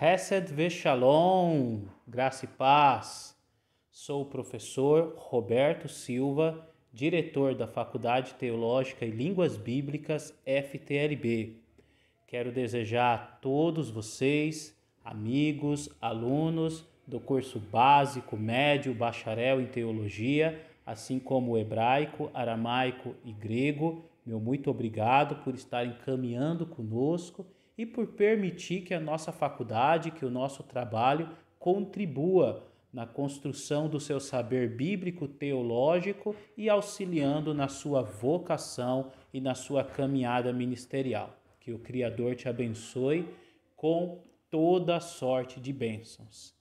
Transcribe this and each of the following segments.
Hesed Veshalom, graça e paz. Sou o professor Roberto Silva, diretor da Faculdade Teológica e Línguas Bíblicas FTLB. Quero desejar a todos vocês, amigos, alunos do curso básico, médio, bacharel em teologia, assim como hebraico, aramaico e grego, meu muito obrigado por estarem caminhando conosco e por permitir que a nossa faculdade, que o nosso trabalho contribua na construção do seu saber bíblico teológico e auxiliando na sua vocação e na sua caminhada ministerial. Que o Criador te abençoe com toda sorte de bênçãos.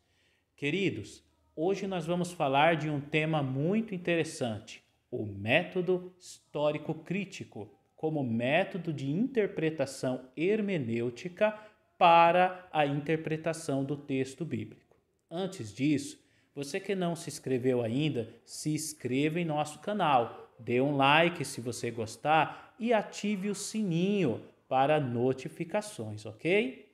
Queridos, hoje nós vamos falar de um tema muito interessante: o método histórico crítico como método de interpretação hermenêutica para a interpretação do texto bíblico. Antes disso, você que não se inscreveu ainda, se inscreva em nosso canal, dê um like se você gostar e ative o sininho para notificações, ok?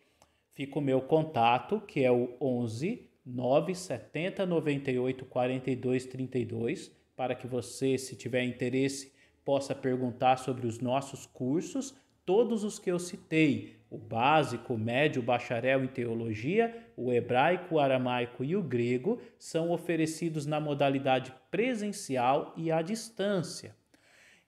Fica o meu contato, que é o 11 970 98 42 32, para que você, se tiver interesse possa perguntar sobre os nossos cursos, todos os que eu citei: o básico, o médio, o bacharel em teologia, o hebraico, o aramaico e o grego, são oferecidos na modalidade presencial e à distância.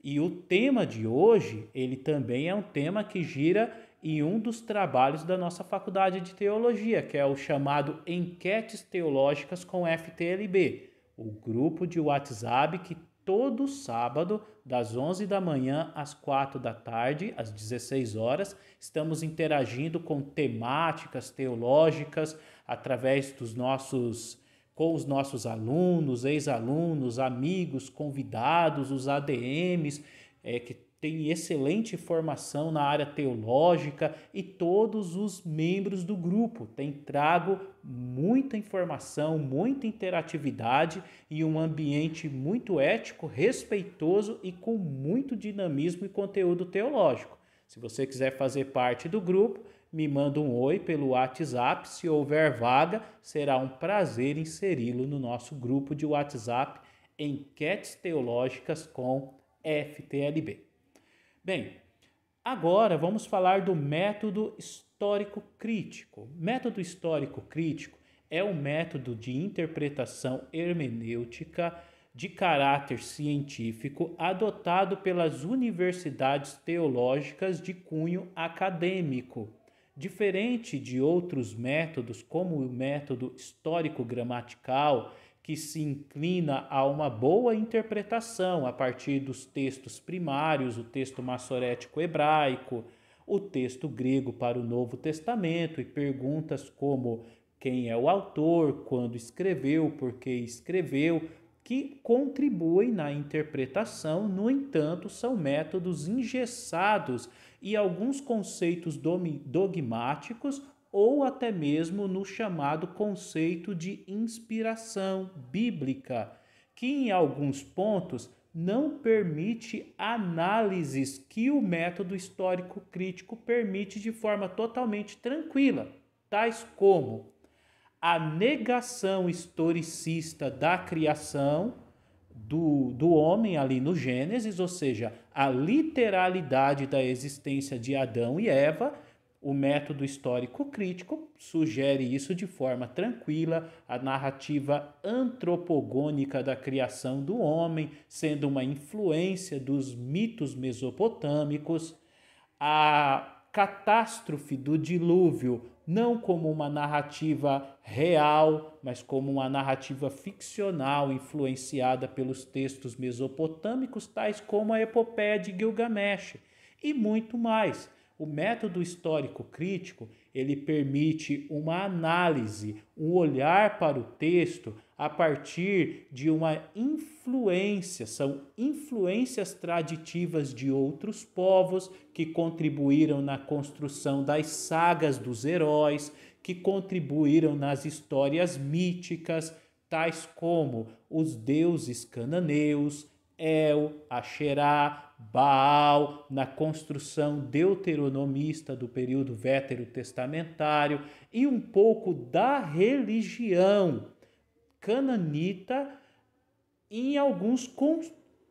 E o tema de hoje, ele também é um tema que gira em um dos trabalhos da nossa faculdade de teologia, que é o chamado Enquetes Teológicas com FTLB, o grupo de WhatsApp que todo sábado, das 11 da manhã às 4 da tarde, às 16 horas. Estamos interagindo com temáticas teológicas através dos nossos com os nossos alunos, ex-alunos, amigos, convidados, os ADMs é, eh, que tem excelente formação na área teológica e todos os membros do grupo têm trago muita informação, muita interatividade e um ambiente muito ético, respeitoso e com muito dinamismo e conteúdo teológico. Se você quiser fazer parte do grupo, me manda um oi pelo WhatsApp. Se houver vaga, será um prazer inseri-lo no nosso grupo de WhatsApp Enquetes Teológicas com FTLB. Bem, agora vamos falar do método histórico crítico. Método histórico crítico é um método de interpretação hermenêutica de caráter científico adotado pelas universidades teológicas de cunho acadêmico. Diferente de outros métodos, como o método histórico-gramatical que se inclina a uma boa interpretação a partir dos textos primários, o texto maçorético hebraico, o texto grego para o Novo Testamento e perguntas como quem é o autor, quando escreveu, por que escreveu, que contribuem na interpretação, no entanto, são métodos engessados e alguns conceitos dogmáticos ou até mesmo no chamado conceito de inspiração bíblica, que em alguns pontos não permite análises que o método histórico crítico permite de forma totalmente tranquila, tais como a negação historicista da criação do, do homem ali no Gênesis, ou seja, a literalidade da existência de Adão e Eva o método histórico crítico sugere isso de forma tranquila, a narrativa antropogônica da criação do homem sendo uma influência dos mitos mesopotâmicos, a catástrofe do dilúvio não como uma narrativa real, mas como uma narrativa ficcional influenciada pelos textos mesopotâmicos, tais como a Epopeia de Gilgamesh, e muito mais. O método histórico crítico, ele permite uma análise, um olhar para o texto a partir de uma influência, são influências traditivas de outros povos que contribuíram na construção das sagas dos heróis, que contribuíram nas histórias míticas, tais como os deuses cananeus, El, Asherá, Baal, na construção deuteronomista do período vétero-testamentário e um pouco da religião cananita em alguns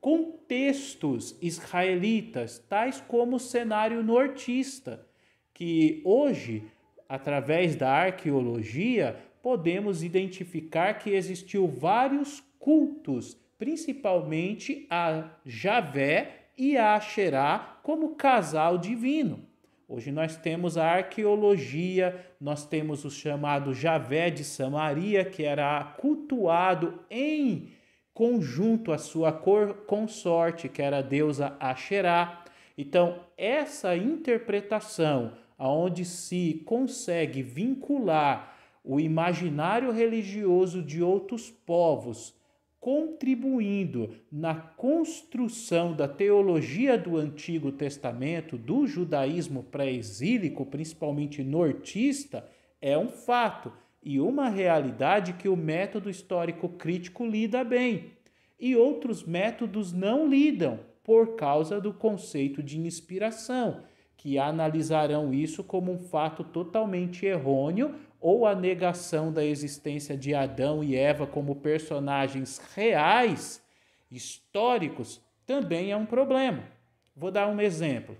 contextos israelitas, tais como o cenário nortista, que hoje, através da arqueologia, podemos identificar que existiu vários cultos, principalmente a Javé e a Xerá como casal divino. Hoje nós temos a arqueologia, nós temos o chamado Javé de Samaria, que era cultuado em conjunto a sua cor, consorte, que era a deusa Asherá. Então, essa interpretação, aonde se consegue vincular o imaginário religioso de outros povos contribuindo na construção da teologia do Antigo Testamento, do judaísmo pré-exílico, principalmente nortista, é um fato e uma realidade que o método histórico crítico lida bem e outros métodos não lidam por causa do conceito de inspiração, que analisarão isso como um fato totalmente errôneo ou a negação da existência de Adão e Eva como personagens reais, históricos, também é um problema. Vou dar um exemplo.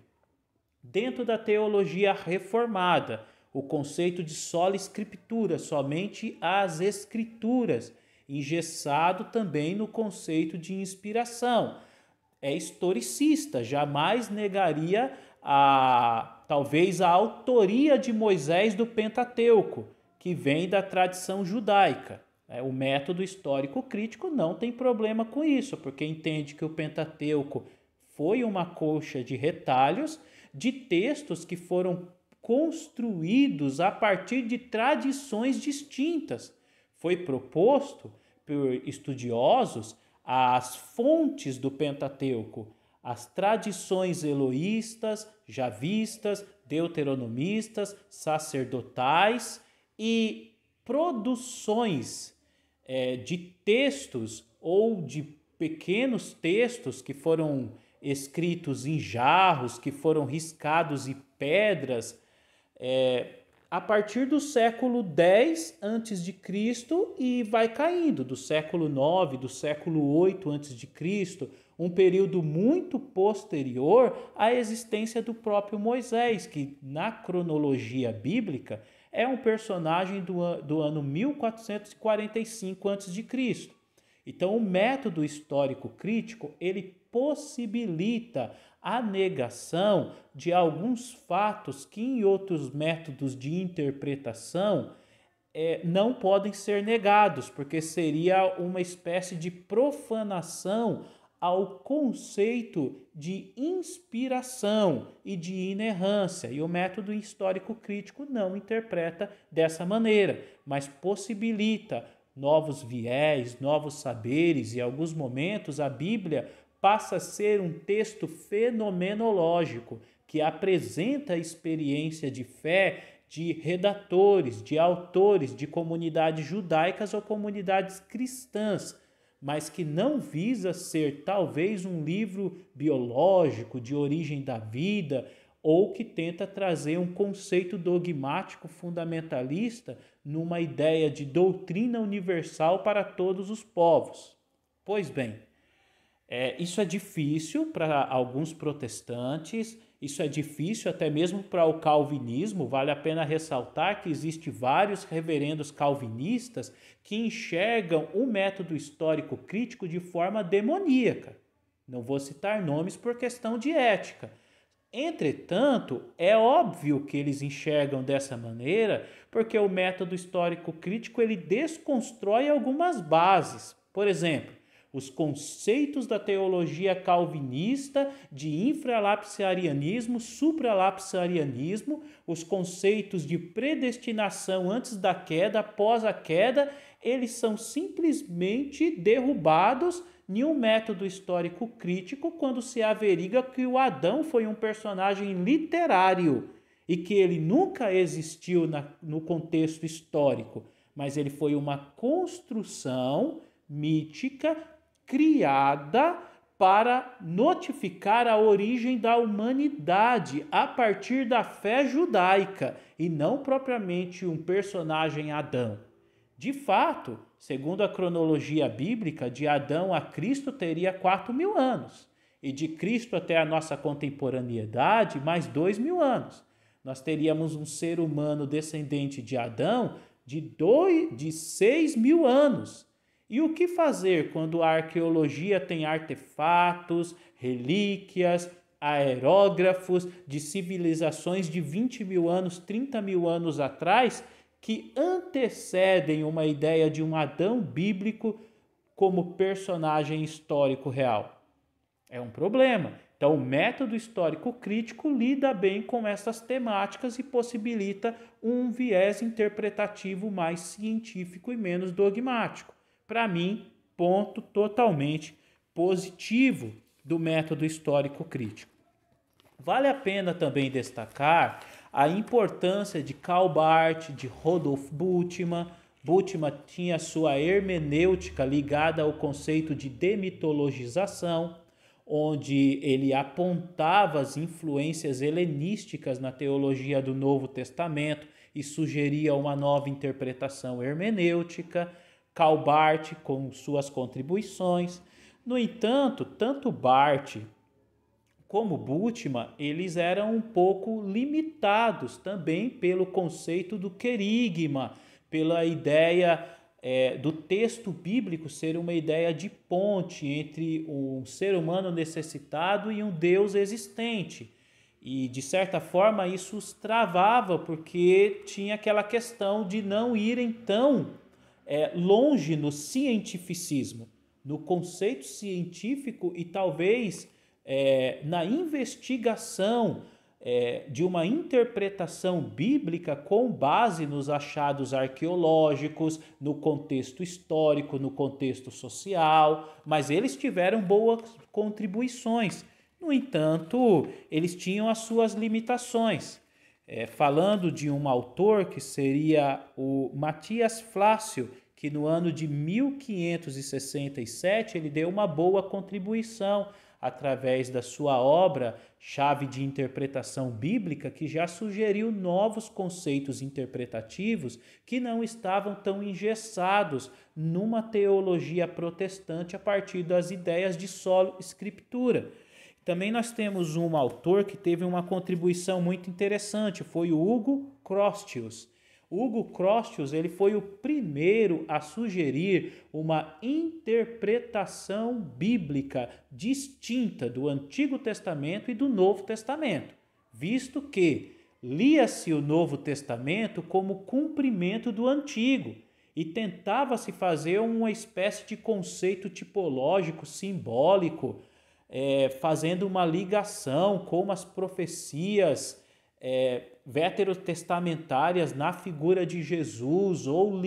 Dentro da teologia reformada, o conceito de sola escritura, somente as escrituras, engessado também no conceito de inspiração. É historicista, jamais negaria a talvez a autoria de Moisés do Pentateuco, que vem da tradição judaica. É, o método histórico crítico não tem problema com isso, porque entende que o Pentateuco foi uma colcha de retalhos de textos que foram construídos a partir de tradições distintas. Foi proposto por estudiosos as fontes do Pentateuco, as tradições eloístas, javistas, deuteronomistas, sacerdotais e produções é, de textos ou de pequenos textos que foram escritos em jarros, que foram riscados em pedras, é, a partir do século 10 antes de Cristo e vai caindo do século 9, do século 8 antes de Cristo, um período muito posterior à existência do próprio Moisés, que na cronologia bíblica é um personagem do, do ano 1445 a.C. Então, o método histórico crítico ele possibilita a negação de alguns fatos que em outros métodos de interpretação é, não podem ser negados, porque seria uma espécie de profanação ao conceito de inspiração e de inerrância, e o método histórico crítico não interpreta dessa maneira, mas possibilita novos viés, novos saberes, e em alguns momentos a Bíblia passa a ser um texto fenomenológico que apresenta a experiência de fé de redatores, de autores de comunidades judaicas ou comunidades cristãs mas que não visa ser talvez um livro biológico de origem da vida ou que tenta trazer um conceito dogmático fundamentalista numa ideia de doutrina universal para todos os povos. Pois bem, é, isso é difícil para alguns protestantes isso é difícil até mesmo para o calvinismo. Vale a pena ressaltar que existe vários reverendos calvinistas que enxergam o método histórico crítico de forma demoníaca. Não vou citar nomes por questão de ética. Entretanto, é óbvio que eles enxergam dessa maneira, porque o método histórico crítico ele desconstrói algumas bases. Por exemplo, os conceitos da teologia calvinista de infralapsarianismo, supralapsarianismo, os conceitos de predestinação antes da queda, após a queda, eles são simplesmente derrubados em um método histórico crítico quando se averiga que o Adão foi um personagem literário e que ele nunca existiu na, no contexto histórico, mas ele foi uma construção mítica criada para notificar a origem da humanidade a partir da fé judaica e não propriamente um personagem Adão. De fato, segundo a cronologia bíblica, de Adão a Cristo teria 4 mil anos, e de Cristo até a nossa contemporaneidade, mais 2 mil anos. Nós teríamos um ser humano descendente de Adão de, dois, de 6 mil anos. E o que fazer quando a arqueologia tem artefatos, relíquias, aerógrafos de civilizações de 20 mil anos, 30 mil anos atrás, que antecedem uma ideia de um Adão bíblico como personagem histórico real? É um problema. Então, o método histórico crítico lida bem com essas temáticas e possibilita um viés interpretativo mais científico e menos dogmático para mim, ponto totalmente positivo do método histórico crítico. Vale a pena também destacar a importância de Karl Barth, de Rodolf Bultmann. Bultmann tinha sua hermenêutica ligada ao conceito de demitologização, onde ele apontava as influências helenísticas na teologia do Novo Testamento e sugeria uma nova interpretação hermenêutica. Karl Barth com suas contribuições. No entanto, tanto Barth como Bultmann, eles eram um pouco limitados também pelo conceito do querigma, pela ideia é, do texto bíblico ser uma ideia de ponte entre um ser humano necessitado e um Deus existente. E, de certa forma, isso os travava, porque tinha aquela questão de não irem tão é, longe no cientificismo, no conceito científico e talvez é, na investigação é, de uma interpretação bíblica com base nos achados arqueológicos, no contexto histórico, no contexto social, mas eles tiveram boas contribuições. No entanto, eles tinham as suas limitações. É, falando de um autor que seria o Matias Flácio, que no ano de 1567 ele deu uma boa contribuição através da sua obra Chave de Interpretação Bíblica, que já sugeriu novos conceitos interpretativos que não estavam tão engessados numa teologia protestante a partir das ideias de solo escritura. Também nós temos um autor que teve uma contribuição muito interessante, foi o Hugo Crostius. Hugo Crostius ele foi o primeiro a sugerir uma interpretação bíblica distinta do Antigo Testamento e do Novo Testamento, visto que lia-se o Novo Testamento como cumprimento do Antigo e tentava-se fazer uma espécie de conceito tipológico, simbólico é, fazendo uma ligação com as profecias é, veterotestamentárias na figura de Jesus ou,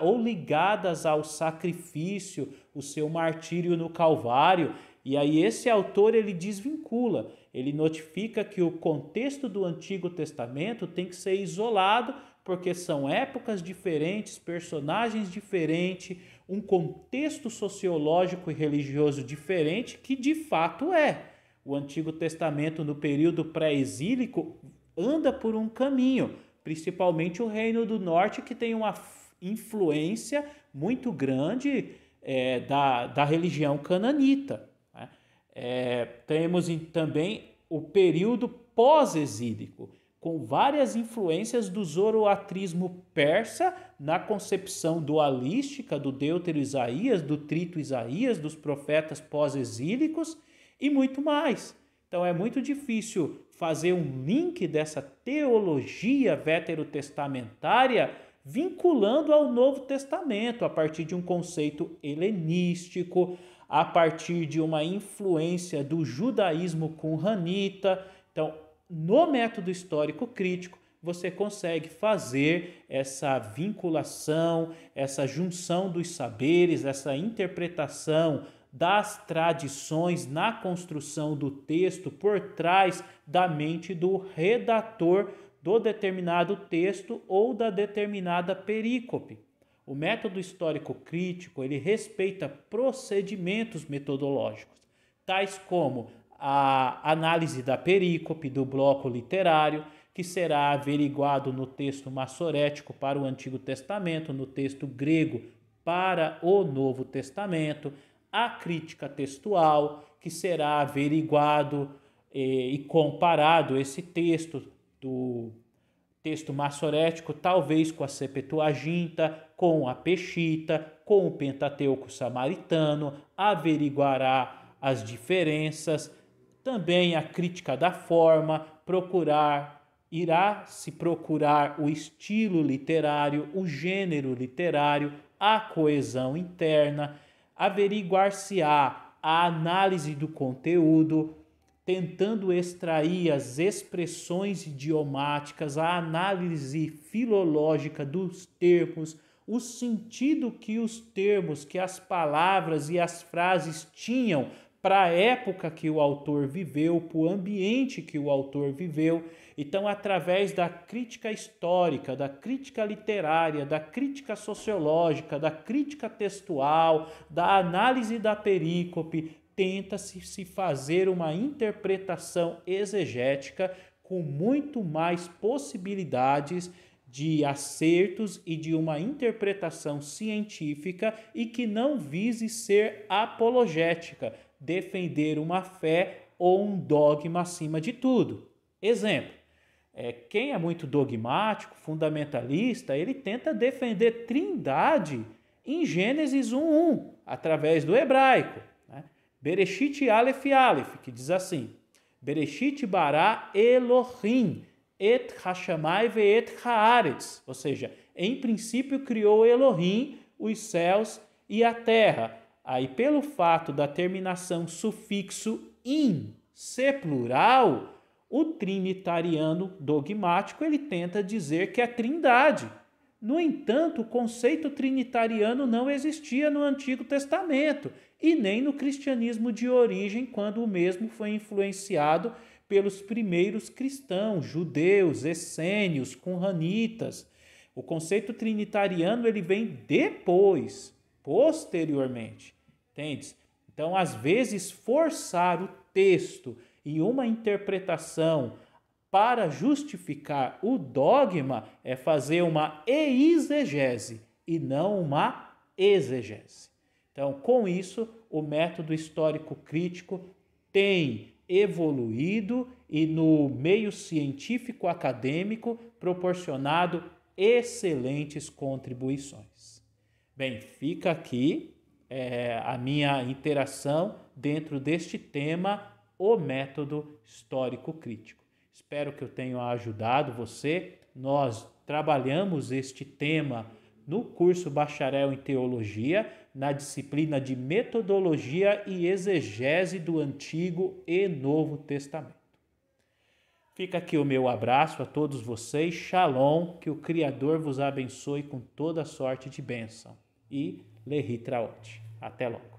ou ligadas ao sacrifício, o seu martírio no Calvário. E aí esse autor ele desvincula, ele notifica que o contexto do Antigo Testamento tem que ser isolado porque são épocas diferentes, personagens diferentes, um contexto sociológico e religioso diferente, que de fato é. O Antigo Testamento, no período pré-exílico, anda por um caminho, principalmente o Reino do Norte, que tem uma influência muito grande é, da, da religião cananita. Né? É, temos também o período pós-exílico com várias influências do zoroatrismo persa na concepção dualística do Deutero Isaías, do Trito Isaías, dos profetas pós-exílicos e muito mais. Então é muito difícil fazer um link dessa teologia veterotestamentária vinculando ao Novo Testamento a partir de um conceito helenístico, a partir de uma influência do judaísmo com Hanita. Então, no método histórico crítico, você consegue fazer essa vinculação, essa junção dos saberes, essa interpretação das tradições na construção do texto por trás da mente do redator do determinado texto ou da determinada perícope. O método histórico crítico, ele respeita procedimentos metodológicos, tais como a análise da perícope do bloco literário, que será averiguado no texto massorético para o Antigo Testamento, no texto grego para o Novo Testamento, a crítica textual, que será averiguado eh, e comparado esse texto do texto massorético, talvez com a Septuaginta, com a Peshita, com o Pentateuco samaritano, averiguará as diferenças, também a crítica da forma, procurar, irá se procurar o estilo literário, o gênero literário, a coesão interna, averiguar-se-á a análise do conteúdo, tentando extrair as expressões idiomáticas, a análise filológica dos termos, o sentido que os termos, que as palavras e as frases tinham para a época que o autor viveu, para o ambiente que o autor viveu. Então, através da crítica histórica, da crítica literária, da crítica sociológica, da crítica textual, da análise da perícope, tenta-se se fazer uma interpretação exegética com muito mais possibilidades de acertos e de uma interpretação científica e que não vise ser apologética, defender uma fé ou um dogma acima de tudo. Exemplo, é, quem é muito dogmático, fundamentalista, ele tenta defender trindade em Gênesis 1.1, através do hebraico. Né? Bereshit Aleph Aleph, que diz assim, Bereshit bara Elohim, et Hashamai ve'et Haaretz, ou seja, em princípio criou Elohim os céus e a terra. Aí, pelo fato da terminação sufixo in ser plural, o trinitariano dogmático ele tenta dizer que é trindade. No entanto, o conceito trinitariano não existia no Antigo Testamento e nem no cristianismo de origem, quando o mesmo foi influenciado pelos primeiros cristãos, judeus, essênios, conranitas. O conceito trinitariano ele vem depois posteriormente. Entendes? Então, às vezes, forçar o texto e uma interpretação para justificar o dogma é fazer uma exegese e não uma exegese. Então, com isso, o método histórico crítico tem evoluído e no meio científico acadêmico proporcionado excelentes contribuições. Bem, fica aqui é, a minha interação dentro deste tema, o método histórico crítico. Espero que eu tenha ajudado você. Nós trabalhamos este tema no curso Bacharel em Teologia, na disciplina de Metodologia e Exegese do Antigo e Novo Testamento. Fica aqui o meu abraço a todos vocês. Shalom, que o Criador vos abençoe com toda sorte de bênção e Lerritraot. Até logo.